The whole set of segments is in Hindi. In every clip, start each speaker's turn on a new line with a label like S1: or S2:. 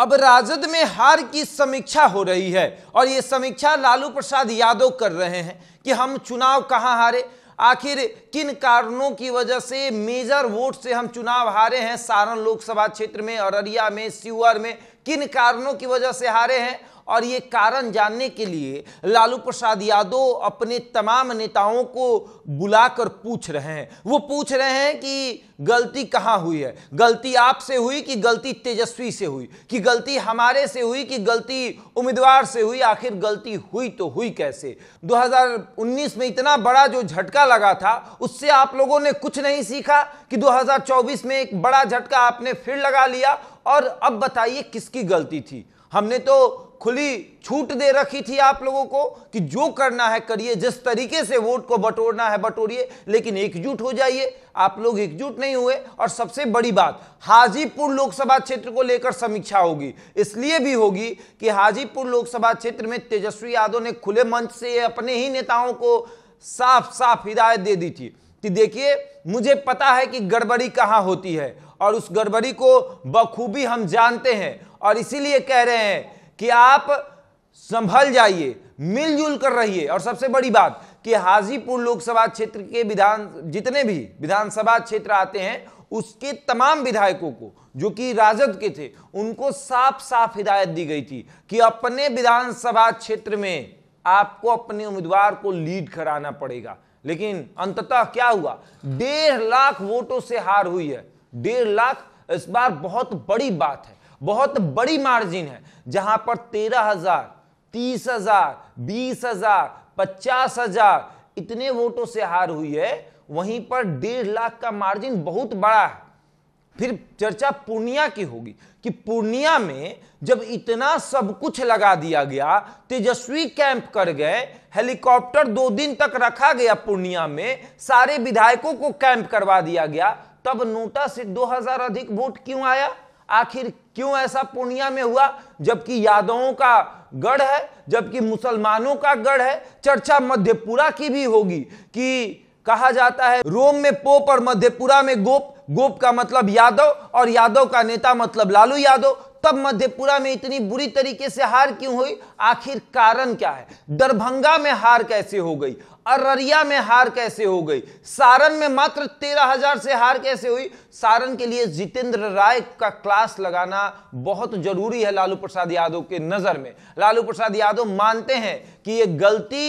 S1: अब राजद में हार की समीक्षा हो रही है और ये समीक्षा लालू प्रसाद यादव कर रहे हैं कि हम चुनाव कहाँ हारे आखिर किन कारणों की वजह से मेजर वोट से हम चुनाव हारे हैं सारण लोकसभा क्षेत्र में अररिया में सीवर में किन कारणों की वजह से हारे हैं और ये कारण जानने के लिए लालू प्रसाद यादव अपने तमाम नेताओं को बुलाकर पूछ रहे हैं वो पूछ रहे हैं कि गलती कहाँ हुई है गलती आपसे हुई कि गलती तेजस्वी से हुई कि गलती हमारे से हुई कि गलती उम्मीदवार से हुई आखिर गलती हुई तो हुई कैसे 2019 में इतना बड़ा जो झटका लगा था उससे आप लोगों ने कुछ नहीं सीखा कि 2024 में एक बड़ा झटका आपने फिर लगा लिया और अब बताइए किसकी गलती थी हमने तो खुली छूट दे रखी थी आप लोगों को कि जो करना है करिए जिस तरीके से वोट को बटोरना है बटोरिए लेकिन एकजुट हो जाइए आप लोग एकजुट नहीं हुए और सबसे बड़ी बात हाजीपुर लोकसभा क्षेत्र को लेकर समीक्षा होगी इसलिए भी होगी कि हाजीपुर लोकसभा क्षेत्र में तेजस्वी यादव ने खुले मंच से अपने ही नेताओं को साफ साफ हिदायत दे दी थी कि देखिए मुझे पता है कि गड़बड़ी कहाँ होती है और उस गड़बड़ी को बखूबी हम जानते हैं और इसीलिए कह रहे हैं कि आप संभल जाइए मिलजुल कर रहिए और सबसे बड़ी बात कि हाजीपुर लोकसभा क्षेत्र के विधान जितने भी विधानसभा क्षेत्र आते हैं उसके तमाम विधायकों को जो कि राजद के थे उनको साफ साफ हिदायत दी गई थी कि अपने विधानसभा क्षेत्र में आपको अपने उम्मीदवार को लीड कराना पड़ेगा लेकिन अंततः क्या हुआ डेढ़ लाख वोटों से हार हुई है डेढ़ लाख इस बार बहुत बड़ी बात है बहुत बड़ी मार्जिन है जहां पर तेरह हजार तीस हजार बीस हजार पचास हजार इतने वोटों से हार हुई है वहीं पर डेढ़ लाख का मार्जिन बहुत बड़ा है फिर चर्चा पूर्णिया की होगी कि पूर्णिया में जब इतना सब कुछ लगा दिया गया तेजस्वी कैंप कर गए हेलीकॉप्टर दो दिन तक रखा गया पूर्णिया में सारे विधायकों को कैंप करवा दिया गया तब नोटा से 2000 अधिक वोट क्यों आया आखिर क्यों ऐसा पूर्णिया में हुआ जबकि यादवों का गढ़ है जबकि मुसलमानों का गढ़ है चर्चा मध्यपुरा की भी होगी कि कहा जाता है रोम में पोप और मध्यपुरा में गोप गोप का मतलब यादव और यादव का नेता मतलब लालू यादव तब मध्यपुरा में इतनी बुरी तरीके से हार क्यों हुई आखिर कारण क्या है दरभंगा में हार कैसे हो गई अररिया में हार कैसे हो गई सारण में मात्र तेरह हजार से हार कैसे हुई सारण के लिए जितेंद्र राय का क्लास लगाना बहुत जरूरी है लालू प्रसाद यादव के नजर में लालू प्रसाद यादव मानते हैं कि यह गलती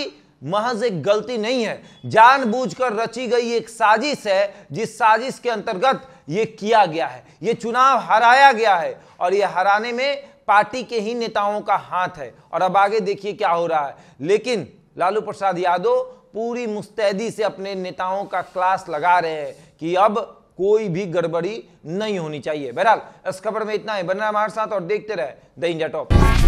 S1: महज एक गलती नहीं है जानबूझकर रची गई एक साजिश है जिस साजिश के अंतर्गत यह किया गया है यह चुनाव हराया गया है और यह हराने में पार्टी के ही नेताओं का हाथ है और अब आगे देखिए क्या हो रहा है लेकिन लालू प्रसाद यादव पूरी मुस्तैदी से अपने नेताओं का क्लास लगा रहे हैं कि अब कोई भी गड़बड़ी नहीं होनी चाहिए बहरहाल इस खबर में इतना ही बनना हमारे साथ और देखते रहे द इंडिया टॉप